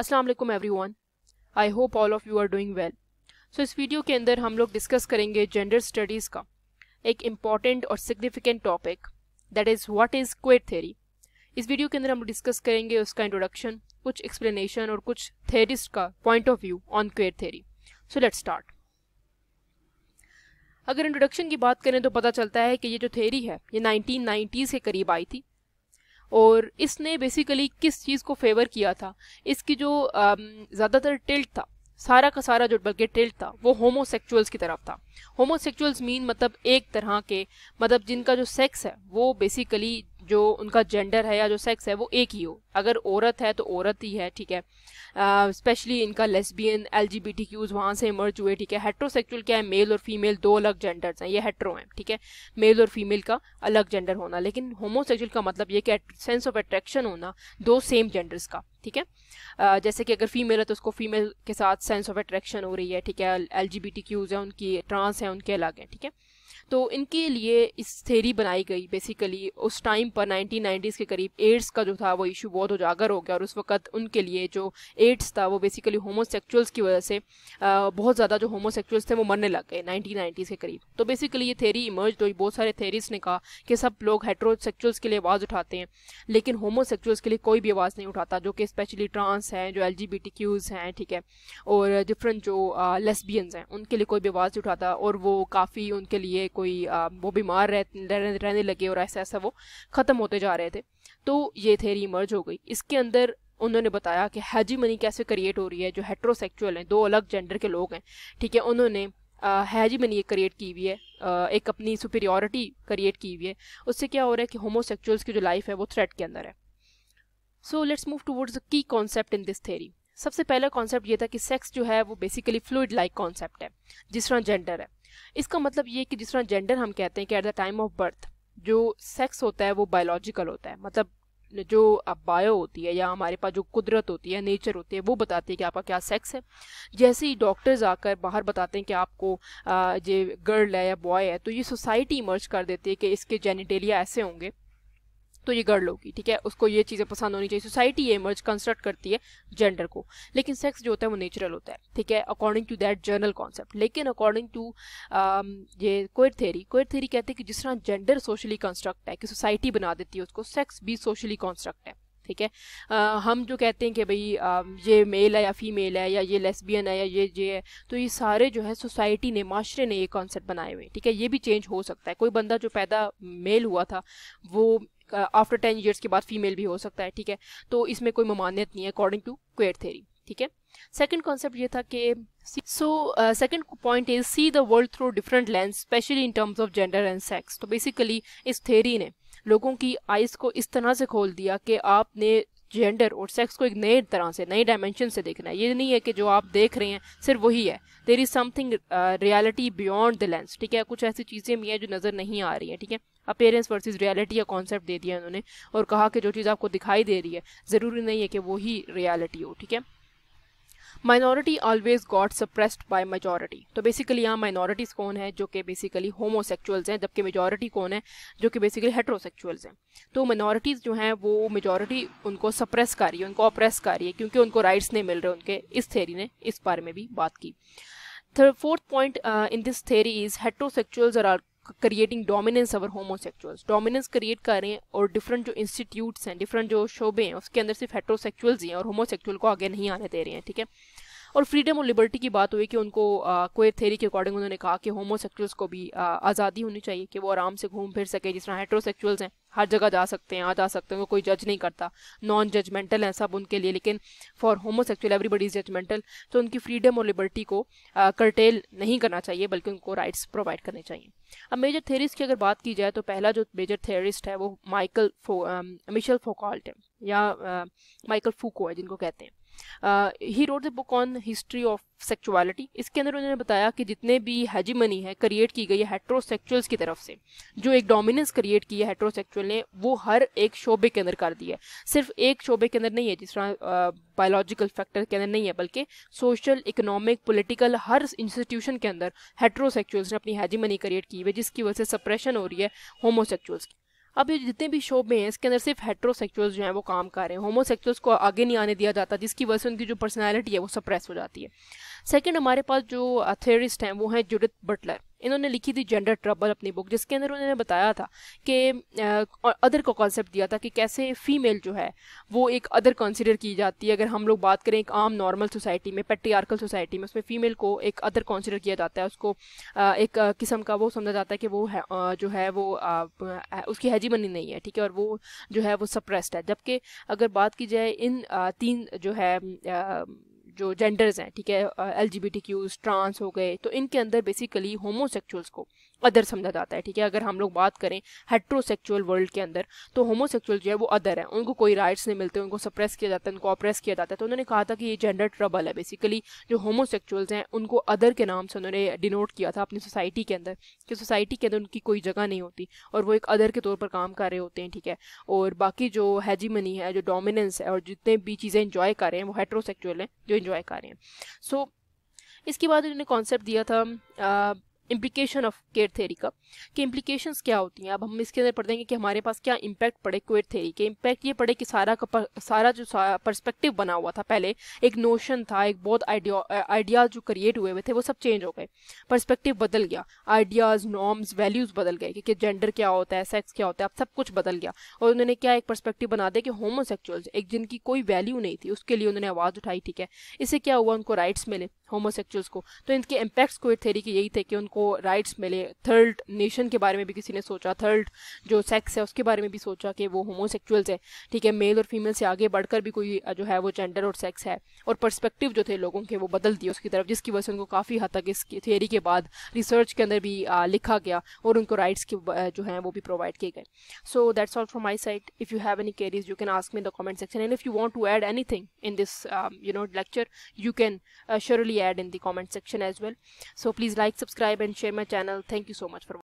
Aslam everyone I hope all of you are doing well so इस video के अंदर हम लोग डिस्कस करेंगे जेंडर स्टडीज़ का एक इम्पॉर्टेंट और significant topic that is what is queer theory इस वीडियो के अंदर हम डिस्कस करेंगे उसका इंट्रोडक्शन कुछ एक्सप्लेनेशन और कुछ थेरिस्ट का point of view on queer theory so let start अगर इंट्रोडक्शन की बात करें तो पता चलता है कि ये जो थेरी है ये 1990s के करीब आई थी और इसने बेसिकली किस चीज़ को फेवर किया था इसकी जो um, ज़्यादातर टिल्ट था सारा का सारा जो बल्कि टिल्ट था वो होमोसेक्चुअल्स की तरफ था होमोसेक्चुअल्स मीन मतलब एक तरह के मतलब जिनका जो सेक्स है वो बेसिकली जो उनका जेंडर है या जो सेक्स है वो एक ही हो अगर औरत है तो औरत ही है ठीक है स्पेशली uh, इनका lesbian L G B T queers वहाँ से इमर्ज हुए ठीक है हेट्रोसेक्चुअल क्या है मेल और फीमेल दो अलग जेंडर्स हैं ये हेट्रो हैं ठीक है मेल और फीमेल का अलग जेंडर होना लेकिन होमोसेक्चुअल का मतलब ये कि सेंस ऑफ अट्रैक्शन होना दो सेम जेंडर्स का ठीक है uh, जैसे कि अगर फीमेल है तो उसको फीमेल के साथ सेंस ऑफ अट्रैक्शन हो रही है ठीक है L G B T queers है उनकी ट्रांस है उनके अलग हैं ठीक है तो इनके लिए इस थेरी बनाई गई बेसिकली उस टाइम पर नाइनटीन नाइन्टीज़ के करीब एड्स का जो था वो इशू बहुत उजागर हो गया और उस वक्त उनके लिए जो एड्स था वो बेसिकली होमोसेक्चुअल्स की वजह से बहुत ज़्यादा जो होमोसेक्चुअल्स थे वो मरने लग गए नाइनटीन के करीब तो बेसिकली ये थेरी इमर्ज हुई बहुत सारे थेरीज ने कहा कि सब लोग हेट्रोसेक्चुअल्स के लिए आवाज़ उठाते हैं लेकिन होमोसेक्चुअल्स के लिए कोई भी आवाज़ नहीं उठाता जो कि स्पेशली ट्रांस हैं जो एल हैं ठीक है और डिफरेंट जो लेसबियंस हैं उनके लिए कोई भी आवाज़ नहीं उठाता और वो काफ़ी उनके लिए कोई आ, वो बीमार रह, रह, रहने लगे और ऐसा ऐसा वो ख़त्म होते जा रहे थे तो ये थेरी इमर्ज हो गई इसके अंदर उन्होंने बताया कि हैजी मनी कैसे क्रिएट हो रही है जो हेट्रोसेक्चुअल हैं दो अलग जेंडर के लोग हैं ठीक है उन्होंने हैजी मनी क्रिएट की हुई है एक अपनी सुपेरियोरिटी क्रिएट की हुई है उससे क्या हो रहा है कि होमोसेक्चुअल्स की जो लाइफ है वो थ्रेट के अंदर है सो लेट्स मूव टूवर्ड्स की कॉन्सेप्ट इन दिस थेरी सबसे पहला कॉन्सेप्ट ये था कि सेक्स जो है वो बेसिकली फ्लूड लाइक कॉन्सेप्ट है जिस तरह जेंडर है इसका मतलब ये कि जिस तरह जेंडर हम कहते हैं कि at the time of birth जो सेक्स होता है वो बायोलॉजिकल होता है मतलब जो बायो होती है या हमारे पास जो कुदरत होती है नेचर होती है वो बताती है कि आपका क्या सेक्स है जैसे ही डॉक्टर्स आकर बाहर बताते हैं कि आपको ये गर्ल है या बॉय है तो ये सोसाइटी इमर्ज कर देती है कि इसके जेनिटेलिया ऐसे होंगे तो ये गर्ल होगी ठीक है उसको ये चीज़ें पसंद होनी चाहिए सोसाइटी ये मर्ज कंस्ट्रक्ट करती है जेंडर को लेकिन सेक्स जो होता है वो नेचुरल होता है ठीक है according to that general concept लेकिन अकॉर्डिंग टू um, ये कोयर थेरी कोयर थेरी कहते हैं कि जिस तरह जेंडर सोशली कंस्ट्रक्ट है कि सोसाइटी बना देती है उसको सेक्स भी सोशली कंस्ट्रक्ट है ठीक है आ, हम जो कहते हैं कि भाई um, ये मेल है या फीमेल है या ये लेस्बियन है या ये ये है तो ये सारे जो है सोसाइटी ने माशरे ने ये कॉन्सेप्ट बनाए हुए ठीक है ये भी चेंज हो सकता है कोई बंदा जो पैदा मेल हुआ था वो आफ्टर टेन ईयर्स के बाद फीमेल भी हो सकता है ठीक है तो इसमें कोई ममानियत नहीं है अकॉर्डिंग टू क्वेट थेरी ठीक है सेकेंड कॉन्सेप्ट ये था कि so second point is see the world through different lens specially in terms of gender and sex तो बेसिकली इस थेरी ने लोगों की आइज को इस तरह से खोल दिया कि आपने जेंडर और सेक्स को एक नए तरह से नए डायमेंशन से देखना है ये नहीं है कि जो आप देख रहे हैं सिर्फ वही है there is something reality beyond the lens ठीक है कुछ ऐसी चीज़ें भी हैं जो नज़र नहीं आ रही हैं ठीक है अपेयरेंस वर्सेस रियलिटी का कॉन्सेप्ट दे दिया उन्होंने और कहा कि जो चीज़ आपको दिखाई दे रही है ज़रूरी नहीं है कि वही रियलिटी हो ठीक है minority always got suppressed by majority तो बेसिकली यहाँ माइनॉरिटीज़ कौन है जो कि बेसिकली होमोसेक्चुअल्स हैं जबकि मेजॉरिटी कौन है जो कि बेसिकली हेट्रोसेक्चुअल्स हैं तो माइनॉरिटीज़ जो हैं वो मेजॉरिटी उनको सप्रेस कर रही है उनको ऑप्रेस कर रही है क्योंकि उनको राइट्स नहीं मिल रहे उनके इस थेरी ने इस बारे में भी बात की fourth point in this theory is heterosexuals are creating dominance over homosexuals dominance create कर रहे हैं और डिफरेंट जो इंस्टीट्यूट्स हैं डिफरेंट जो शोबे हैं उसके अंदर सिर्फ हेट्रोसेक्चुअल्स ही हैं और होमोसेक्चुअल को आगे नहीं आने दे रहे हैं ठीक है और फ्रीडम और लिबर्टी की बात हुई कि उनको कोयर थेरी के अकॉर्डिंग उन्होंने कहा कि होमोसेक्चुअल्स को भी आज़ादी होनी चाहिए कि वो आराम से घूम फिर सके जिस तरह हेट्रोसेक्चुअल्स हैं हर जगह जा सकते हैं आ जा सकते हैं कोई जज नहीं करता नॉन जजमेंटल है सब उनके लिए लेकिन for homosexual everybody is judgmental तो उनकी फ्रीडम और लिबर्टी को करटेल नहीं करना चाहिए बल्कि उनको राइट्स प्रोवाइड करने चाहिए अब मेजर थेरिस्ट की अगर बात की जाए तो पहला जो मेजर थेरिस्ट है वो माइकल फो मिशल फोकॉल्ट है या माइकल फूको है जिनको कहते हैं he wrote the book on history of sexuality इसके अंदर उन्होंने बताया कि जितने भी मनी है क्रिएट की गई है हेट्रोसेक्चुअल्स की तरफ से जो एक डोमिनेंस क्रिएट की है हेट्रोसेक्चुअल ने वो हर एक शोबे के अंदर कर दी है सिर्फ एक शोबे के अंदर नहीं है जिस तरह बायोलॉजिकल फैक्टर के अंदर नहीं है बल्कि सोशल इकोनॉमिक पोलिटिकल हर इंस्टीट्यूशन के अंदर हेट्रोसेक्चुअल्स ने अपनी मनी क्रिएट की हुई है जिसकी वजह से सप्रेशन हो रही है होमोसेक्चुअल्स की अब ये जितने भी शोबे हैं इसके अंदर सिर्फ हेट्रोसेक्चुअल्स जो हैं वो काम कर रहे हैं होमोसेक्चुअल्स को आगे नहीं आने दिया जाता जिसकी वजह से उनकी जो पर्सनैलिटी है वो सप्रेस हो जाती है सेकेंड हमारे पास जो थेरिस्ट हैं वो हैं जुडित बटलर इन्होंने लिखी थी जेंडर ट्रबल अपनी बुक जिसके अंदर उन्होंने बताया था कि अदर का कॉन्सेप्ट दिया था कि कैसे फीमेल जो है वो एक अदर कंसिडर की जाती है अगर हम लोग बात करें एक आम नॉर्मल सोसाइटी में पेट्रियार्कल सोसाइटी में उसमें फ़ीमेल को एक अदर कॉन्सिडर किया जाता है उसको एक किस्म का वो समझा जाता है कि वो है जो है वो उसकी हैजीमनी नहीं है ठीक है और वो जो है वो सप्रेस्ड है जबकि अगर बात की जाए इन तीन जो है जो जेंडर्स हैं ठीक है L G B T queers trans हो गए तो इनके अंदर बेसिकली होमोसेक्चुअल्स को अदर समझा जाता है ठीक है अगर हम लोग बात करें हेट्रोसेक्चुअल वर्ल्ड के अंदर तो होमोसेक्चुअल जो है वो अदर है उनको कोई राइट्स नहीं मिलते उनको सप्रेस किया जाता है उनको ऑप्रेस किया जाता है तो उन्होंने कहा था कि ये जेंडर ट्रबल है बेसिकली जो होमोसेक्चुअल्स हैं उनको अदर के नाम से उन्होंने डिनोट किया था अपनी सोसाइटी के अंदर कि सोसाइटी के अंदर उनकी कोई जगह नहीं होती और वो एक अदर के तौर पर काम कर रहे होते हैं ठीक है और बाकी जो हैजीमनी है जो डोमिनेंस है और जितने भी चीज़ें इंजॉय कर रहे हैं वो हेट्रोसेक्चुअल हैं जो इंजॉय कर रहे हैं सो इसके बाद उन्होंने कॉन्सेप्ट दिया था इम्प्लीकेशन ऑफ केयर थेरी का कि इम्प्लीकेशन क्या होती हैं अब हम इसके अंदर पढ़ देंगे कि हमारे पास क्या इम्पैक्ट पड़े क्वेयर थेरी के इम्पैक्ट ये पड़े कि सारा का सारा जो परस्पेक्टिव बना हुआ था पहले एक नोशन था एक बहुत आइडियाज जो क्रिएट हुए हुए थे वो सब चेंज हो गए परस्पेक्टिव बदल गया आइडियाज नॉर्म्स वैल्यूज बदल गए कि जेंडर क्या होता है सेक्स क्या होता है अब सब कुछ बदल गया और उन्होंने क्या एक परस्पेक्टिव बना दिया कि होमोसेक्चुअल्स एक जिनकी कोई वैल्यू नहीं थी उसके लिए उन्होंने आवाज़ उठाई ठीक है इससे क्या हुआ उनको राइट्स मिले होमोसेक्चुअल्स को तो इनके इम्पैक्ट्स क्वेयर थेरी के यही थे कि उनको को राइट्स मिले थर्ड नेशन के बारे में भी किसी ने सोचा थर्ड जो सेक्स है उसके बारे में भी सोचा कि वो होमोसेक्चुअल्स है ठीक है मेल और फीमेल से आगे बढ़कर भी कोई जो है वो जेंडर और सेक्स है और पर्सपेक्टिव जो थे लोगों के वो बदल दिए उसकी तरफ जिसकी वजह से उनको काफ़ी हद तक इस थियरी के बाद रिसर्च के अंदर भी लिखा गया और उनको राइट्स के जो है वो भी प्रोवाइड किए गए so that's all from my side if you have any queries you can ask me the comment section and if you want to add anything in this you know lecture you can surely add in the comment section as well so please like subscribe and share my channel. Thank you so much for